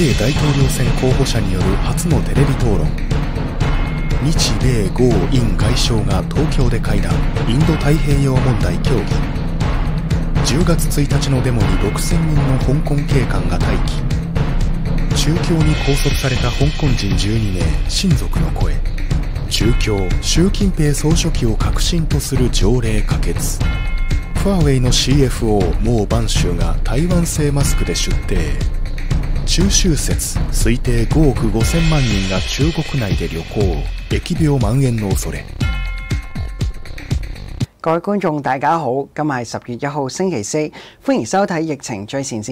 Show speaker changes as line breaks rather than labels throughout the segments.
米大統領選候補者による初のテレビ討論日米豪印外相が東京で会談インド太平洋問題協議10月1日のデモに6000人の香港警官が待機中共に拘束された香港人12名親族の声中共習近平総書記を核心とする条例可決ファーウェイの CFO モー・バンシュが台湾製マスクで出廷中秋節推定5億5000万人が中国内で旅行疫病蔓延の恐れ各位大家好，今日月星期四，迎收疫情最 c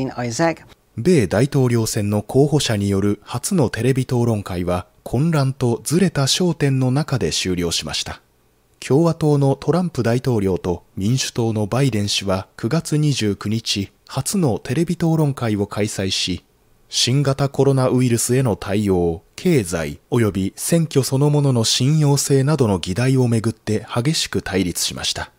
米大統領選の候補者による初のテレビ討論会は混乱とずれた焦点の中で終了しました。共和党のトランプ大統領と民主党のバイデン氏は9月29日、初のテレビ討論会を開催し、新型コロナウイルスへの対応、経済及び選挙そのものの信用性などの議題をめぐって激しく対立しました。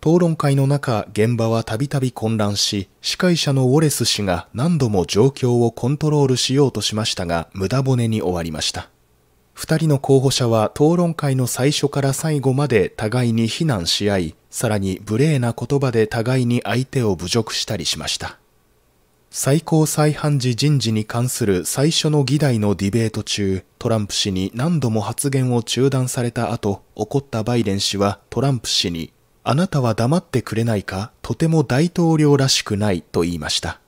討論会の中、現場はたびたび混乱し、司会者のウォレス氏が何度も状況をコントロールしようとしましたが、無駄骨に終わりました。二人の候補者は討論会の最初から最後まで互いに非難し合い、さらに無礼な言葉で互いに相手を侮辱したりしました。最高裁判事人事に関する最初の議題のディベート中、トランプ氏に何度も発言を中断された後、怒ったバイデン氏はトランプ氏に、あなたは黙ってくれないか、とても大統領らしくないと言いました。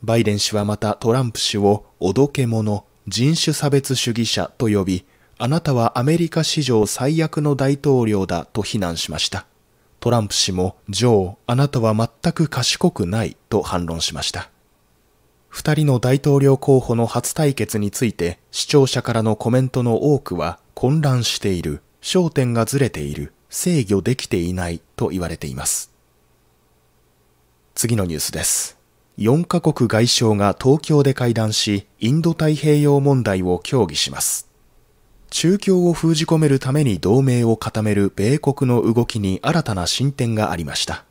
バイデン氏はまたトランプ氏を、おどけ者、人種差別主義者と呼び、あなたはアメリカ史上最悪の大統領だと非難しました。トランプ氏も、ジョー、あなたは全く賢くないと反論しました。2人の大統領候補の初対決について視聴者からのコメントの多くは混乱している、焦点がずれている、制御できていないと言われています。次のニュースです。4カ国外相が東京で会談し、インド太平洋問題を協議します。中共を封じ込めるために同盟を固める米国の動きに新たな進展がありました。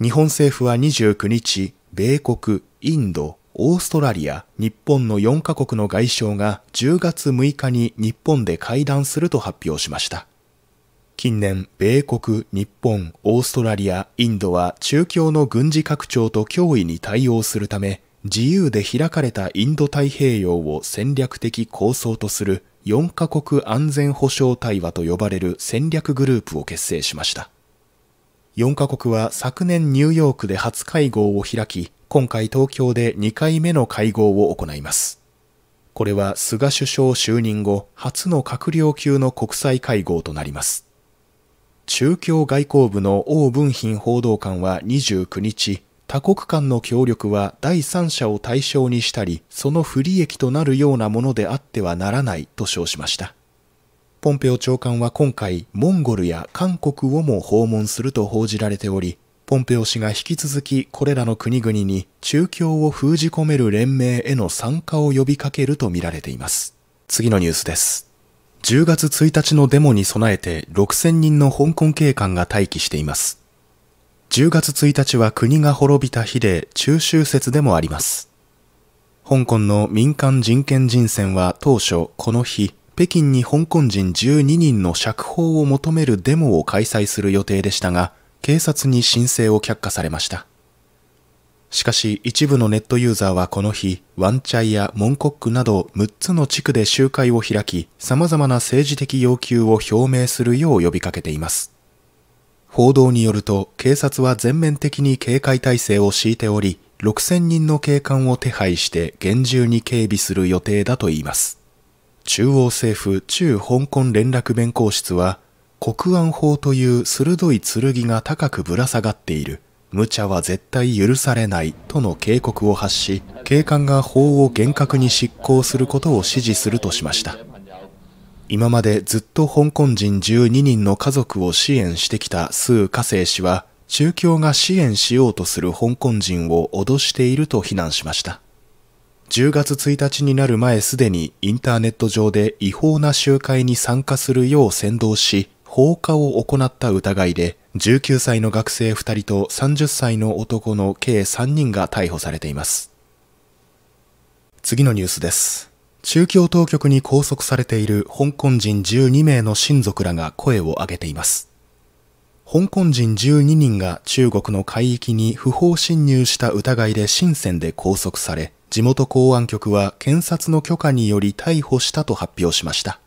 日本政府は29日、米国、インド、オーストラリア、日本の4カ国の外相が10月6日に日本で会談すると発表しました。近年、米国、日本、オーストラリア、インドは中共の軍事拡張と脅威に対応するため、自由で開かれたインド太平洋を戦略的構想とする4カ国安全保障対話と呼ばれる戦略グループを結成しました。4カ国は昨年ニューヨークで初会合を開き、今回東京で2回目の会合を行います。これは菅首相就任後初の閣僚級の国際会合となります。中共外交部の王文賓報道官は29日、他国間の協力は第三者を対象にしたり、その不利益となるようなものであってはならないと称しました。ポンペオ長官は今回、モンゴルや韓国をも訪問すると報じられており、ポンペオ氏が引き続きこれらの国々に中共を封じ込める連盟への参加を呼びかけるとみられています。次のニュースです。10月1日のデモに備えて6000人の香港警官が待機しています。10月1日は国が滅びた日で中秋節でもあります。香港の民間人権人選は当初この日、北京に香港人12人の釈放を求めるデモを開催する予定でしたが、警察に申請を却下されました。しかし一部のネットユーザーはこの日、ワンチャイやモンコックなど6つの地区で集会を開き、様々な政治的要求を表明するよう呼びかけています。報道によると、警察は全面的に警戒態勢を敷いており、6000人の警官を手配して厳重に警備する予定だといいます。中央政府中香港連絡弁公室は国安法という鋭い剣が高くぶら下がっている無茶は絶対許されないとの警告を発し警官が法を厳格に執行することを指示するとしました今までずっと香港人12人の家族を支援してきたスー・カセイ氏は中共が支援しようとする香港人を脅していると非難しました10月1日になる前すでにインターネット上で違法な集会に参加するよう先導し放火を行った疑いで19歳の学生2人と30歳の男の計3人が逮捕されています次のニュースです中共当局に拘束されている香港人12名の親族らが声を上げています香港人12人が中国の海域に不法侵入した疑いで深センで拘束され地元公安局は検察の許可により逮捕したと発表しました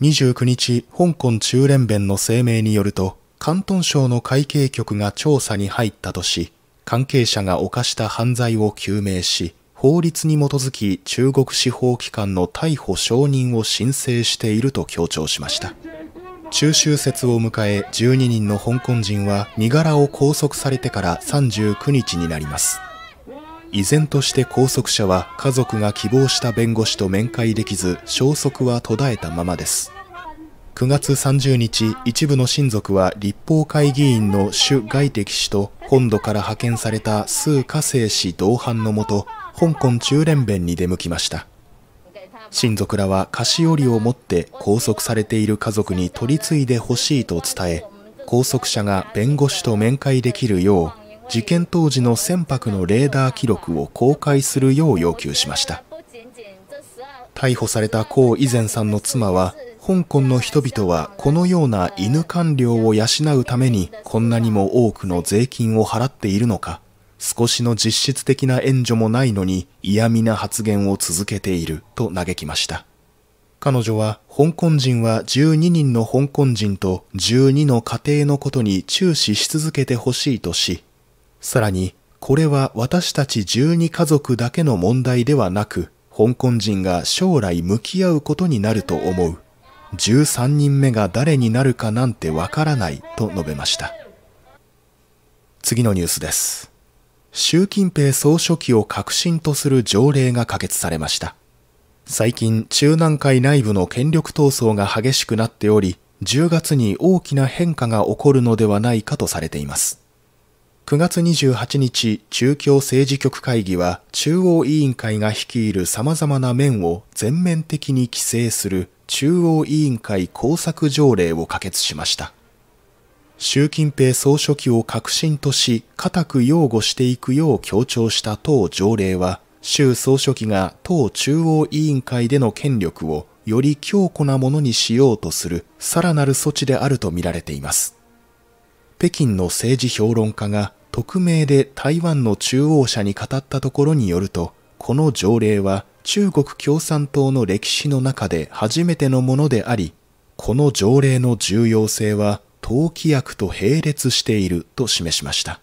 29日、香港中連弁の声明によると、広東省の会計局が調査に入ったとし、関係者が犯した犯罪を究明し、法律に基づき中国司法機関の逮捕承認を申請していると強調しました。中秋節を迎え12人の香港人は身柄を拘束されてから39日になります。依然として拘束者は家族が希望した弁護士と面会できず消息は途絶えたままです9月30日一部の親族は立法会議員の朱外敵氏と本土から派遣された数家政氏同伴のもと香港中連弁に出向きました親族らは菓子折りを持って拘束されている家族に取り次いでほしいと伝え拘束者が弁護士と面会できるよう事件当時の船舶のレーダー記録を公開するよう要求しました逮捕された江以前さんの妻は香港の人々はこのような犬官僚を養うためにこんなにも多くの税金を払っているのか少しの実質的な援助もないのに嫌味な発言を続けていると嘆きました彼女は香港人は12人の香港人と12の家庭のことに注視し続けてほしいとしさらに、これは私たち12家族だけの問題ではなく、香港人が将来向き合うことになると思う。13人目が誰になるかなんてわからないと述べました。次のニュースです。習近平総書記を核心とする条例が可決されました。最近、中南海内部の権力闘争が激しくなっており、10月に大きな変化が起こるのではないかとされています。9月28日、中共政治局会議は、中央委員会が率いる様々な面を全面的に規制する中央委員会工作条例を可決しました。習近平総書記を核心とし、固く擁護していくよう強調した党条例は、習総書記が党中央委員会での権力をより強固なものにしようとするさらなる措置であるとみられています。北京の政治評論家が匿名で台湾の中央社に語ったところによると、この条例は中国共産党の歴史の中で初めてのものであり、この条例の重要性は党規約と並列していると示しました。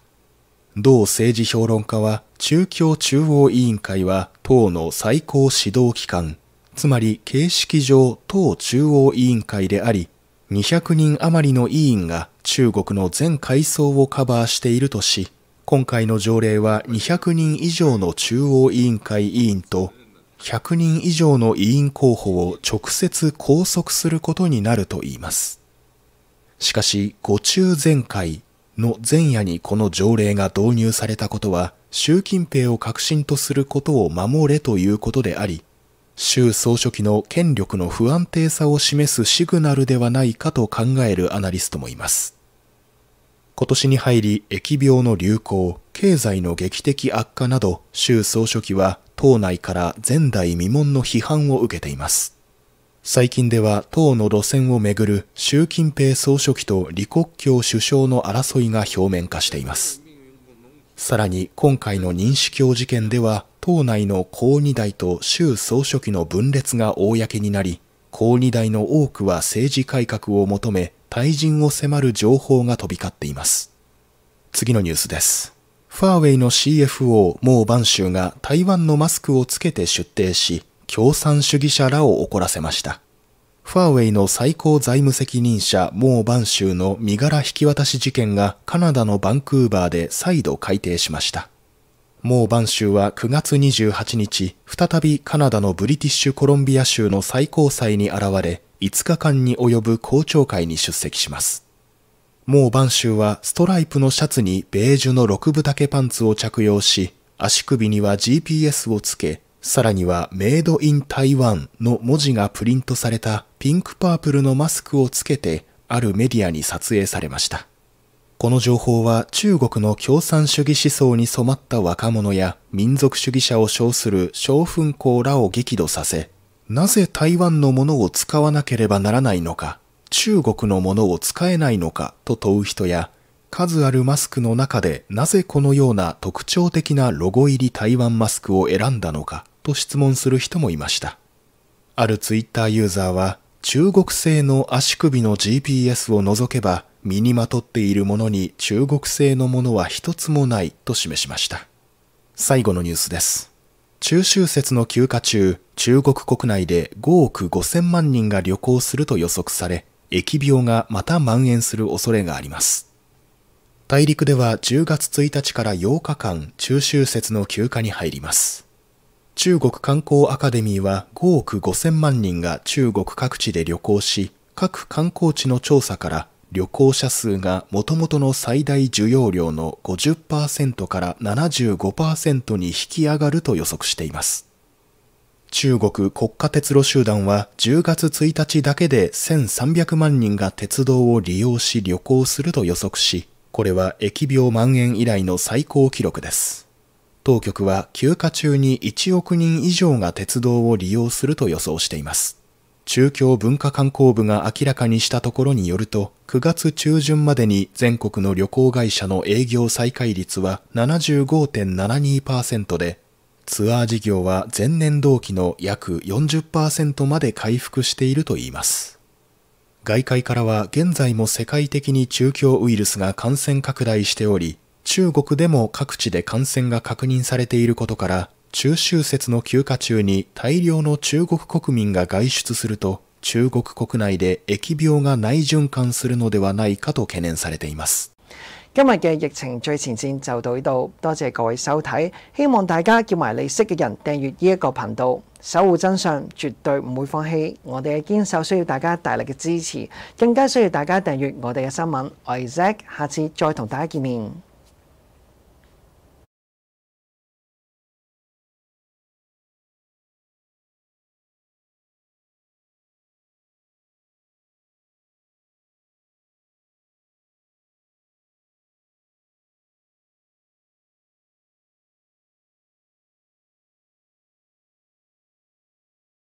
同政治評論家は中共中央委員会は党の最高指導機関、つまり形式上党中央委員会であり、200人余りの委員が中国の全階層をカバーしているとし、今回の条例は200人以上の中央委員会委員と100人以上の委員候補を直接拘束することになるといいます。しかし、五中全会の前夜にこの条例が導入されたことは、習近平を核心とすることを守れということであり、習総書記の権力の不安定さを示すシグナルではないかと考えるアナリストもいます。今年に入り、疫病の流行、経済の劇的悪化など、習総書記は党内から前代未聞の批判を受けています。最近では党の路線をめぐる習近平総書記と李克強首相の争いが表面化しています。さらに今回の認識教事件では党内の高二代と習総書記の分裂が公になり、高二代の多くは政治改革を求め、退陣を迫る情報が飛び交っています。次のニュースです。ファーウェイの CFO、モー・バンシュが台湾のマスクをつけて出廷し、共産主義者らを怒らせました。ファーウェイの最高財務責任者、モー・バンシュの身柄引き渡し事件がカナダのバンクーバーで再度改定しました。モー・バン州は9月28日、再びカナダのブリティッシュコロンビア州の最高裁に現れ、5日間に及ぶ公聴会に出席します。モー・バン州はストライプのシャツにベージュの6分丈パンツを着用し、足首には GPS をつけ、さらにはメイドイン台湾の文字がプリントされたピンクパープルのマスクをつけてあるメディアに撮影されました。この情報は中国の共産主義思想に染まった若者や民族主義者を称する小奮興らを激怒させ、なぜ台湾のものを使わなければならないのか、中国のものを使えないのかと問う人や、数あるマスクの中でなぜこのような特徴的なロゴ入り台湾マスクを選んだのかと質問する人もいました。あるツイッターユーザーは、中国製の足首の GPS を除けば身にまとっているものに中国製のものは一つもないと示しました最後のニュースです中秋節の休暇中中国国内で5億5000万人が旅行すると予測され疫病がまた蔓延する恐れがあります大陸では10月1日から8日間中秋節の休暇に入ります中国観光アカデミーは5億5000万人が中国各地で旅行し各観光地の調査から旅行者数がもともとの最大需要量の50%から75%に引き上がると予測しています。中国国家鉄路集団は10月1日だけで1300万人が鉄道を利用し旅行すると予測し、これは疫病蔓延以来の最高記録です。当局は休暇中に1億人以上が鉄道を利用すると予想しています。中京文化観光部が明らかにしたところによると、9月中旬までに全国の旅行会社の営業再開率は75.72%で、ツアー事業は前年同期の約40%まで回復しているといいます。外界からは現在も世界的に中共ウイルスが感染拡大しており、中国でも各地で感染が確認されていることから、中秋節の休暇中に大量の中国国民が外出すると中国国内で疫病が内循環するのではないかと懸念されています。今日嘅疫情最前線就到呢度，多謝各位收睇，希望大家叫埋你識嘅人訂閱呢一個頻道，守護真相絕對唔會放棄。我哋嘅堅守需要大家大力嘅支持，更加需要大家訂閱我哋嘅新聞。我係 Zack，下次再同大家見面。